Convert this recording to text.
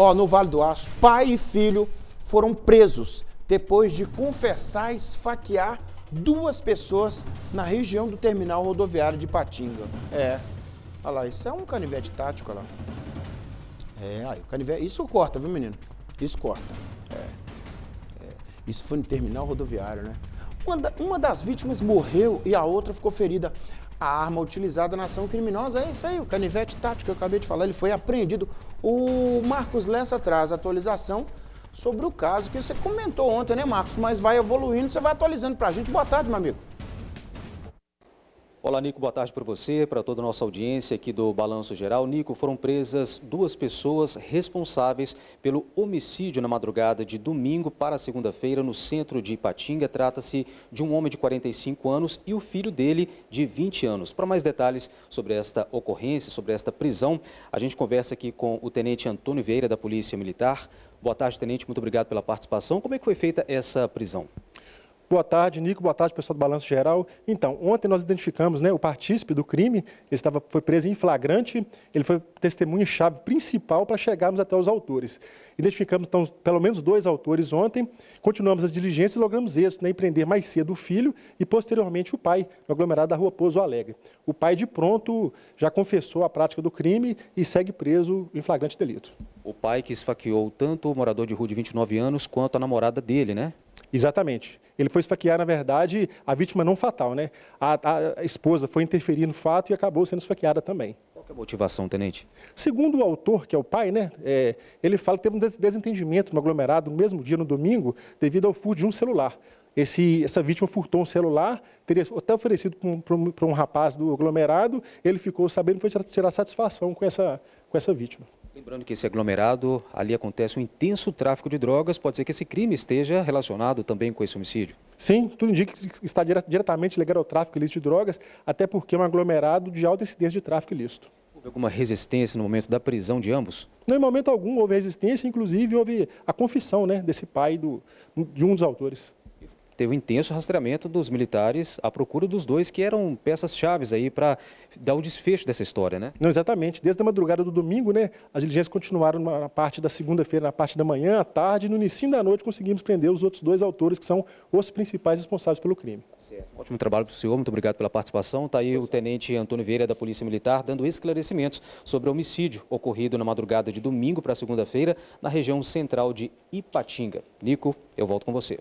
ó, no Vale do Aço, pai e filho foram presos depois de confessar esfaquear duas pessoas na região do terminal rodoviário de Patinga. É. Olha lá, isso é um canivete tático, olha lá. É, aí o canivete. Isso corta, viu, menino? Isso corta. É. é. Isso foi no terminal rodoviário, né? uma das vítimas morreu e a outra ficou ferida a arma utilizada na ação criminosa é isso aí, o canivete tático que eu acabei de falar, ele foi apreendido. O Marcos Lessa traz atualização sobre o caso que você comentou ontem, né, Marcos? Mas vai evoluindo, você vai atualizando pra gente. Boa tarde, meu amigo. Olá, Nico, boa tarde para você, para toda a nossa audiência aqui do Balanço Geral. Nico, foram presas duas pessoas responsáveis pelo homicídio na madrugada de domingo para segunda-feira no centro de Ipatinga. Trata-se de um homem de 45 anos e o filho dele de 20 anos. Para mais detalhes sobre esta ocorrência, sobre esta prisão, a gente conversa aqui com o tenente Antônio Vieira, da Polícia Militar. Boa tarde, tenente, muito obrigado pela participação. Como é que foi feita essa prisão? Boa tarde, Nico. Boa tarde, pessoal do Balanço Geral. Então, ontem nós identificamos né, o partícipe do crime, ele estava, foi preso em flagrante, ele foi testemunha-chave principal para chegarmos até os autores. Identificamos, então, pelo menos dois autores ontem, continuamos as diligências e logramos êxito né, em prender mais cedo o filho e, posteriormente, o pai, no aglomerado da rua Pouso Alegre. O pai, de pronto, já confessou a prática do crime e segue preso em flagrante delito. O pai que esfaqueou tanto o morador de rua de 29 anos quanto a namorada dele, né? Exatamente. Ele foi esfaquear, na verdade, a vítima não fatal, né? A, a esposa foi interferir no fato e acabou sendo esfaqueada também. Qual é a motivação, tenente? Segundo o autor, que é o pai, né? É, ele fala que teve um desentendimento no aglomerado no mesmo dia, no domingo, devido ao furto de um celular. Esse, essa vítima furtou um celular, teria até oferecido para um, um, rapaz do aglomerado, ele ficou sabendo, foi tirar, tirar satisfação com essa, com essa vítima. Lembrando que esse aglomerado, ali acontece um intenso tráfico de drogas, pode ser que esse crime esteja relacionado também com esse homicídio? Sim, tudo indica que está diretamente ligado ao tráfico ilícito de drogas, até porque é um aglomerado de alta incidência de tráfico ilícito. Houve alguma resistência no momento da prisão de ambos? Não, em momento algum houve resistência, inclusive houve a confissão né, desse pai do, de um dos autores teve um intenso rastreamento dos militares à procura dos dois que eram peças chaves aí para dar o desfecho dessa história, né? Não, exatamente. Desde a madrugada do domingo, né, as diligências continuaram na parte da segunda-feira, na parte da manhã, à tarde, e no início da noite conseguimos prender os outros dois autores que são os principais responsáveis pelo crime. Certo. Ótimo trabalho para o senhor, muito obrigado pela participação. Está aí pois o é. tenente Antônio Vieira da Polícia Militar dando esclarecimentos sobre o homicídio ocorrido na madrugada de domingo para segunda-feira na região central de Ipatinga. Nico, eu volto com você.